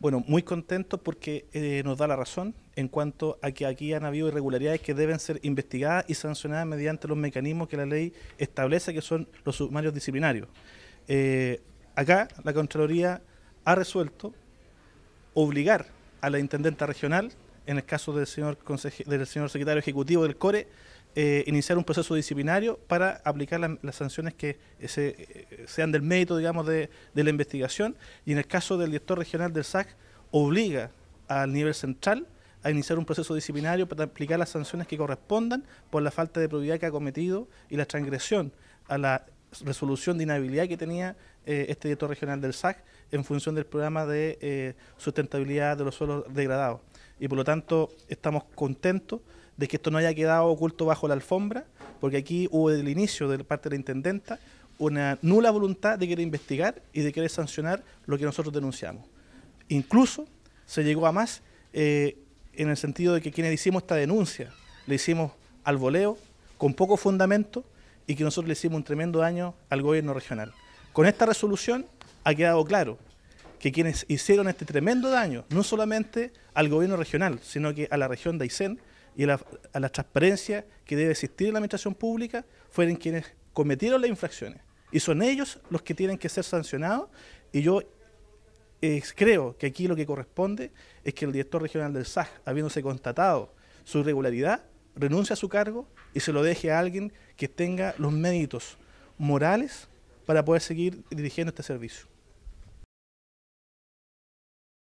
Bueno, muy contento porque eh, nos da la razón en cuanto a que aquí han habido irregularidades que deben ser investigadas y sancionadas mediante los mecanismos que la ley establece, que son los sumarios disciplinarios. Eh, acá la Contraloría ha resuelto obligar a la Intendenta Regional, en el caso del señor, del señor secretario ejecutivo del CORE, eh, iniciar un proceso disciplinario para aplicar las sanciones que eh, eh, sean del mérito, digamos, de, la investigación. Y en el caso del director regional del SAC, obliga al nivel central a iniciar un proceso disciplinario para aplicar las sanciones que correspondan por la falta de probidad que ha cometido y la transgresión a la resolución de inhabilidad que tenía este director regional del SAC en función del programa de sustentabilidad de los suelos degradados y por lo tanto estamos contentos de que esto no haya quedado oculto bajo la alfombra, porque aquí hubo desde el inicio de parte de la intendenta una nula voluntad de querer investigar y de querer sancionar lo que nosotros denunciamos. Incluso se llegó a más eh, en el sentido de que quienes hicimos esta denuncia le hicimos al voleo, con poco fundamento, y que nosotros le hicimos un tremendo daño al gobierno regional. Con esta resolución ha quedado claro que quienes hicieron este tremendo daño, no solamente al gobierno regional, sino que a la región de Aysén y a la, transparencia que debe existir en la administración pública, fueron quienes cometieron las infracciones. Y son ellos los que tienen que ser sancionados. Y yo eh, creo que aquí lo que corresponde es que el director regional del SAG, habiéndose constatado su irregularidad, renuncie a su cargo y se lo deje a alguien que tenga los méritos morales para poder seguir dirigiendo este servicio.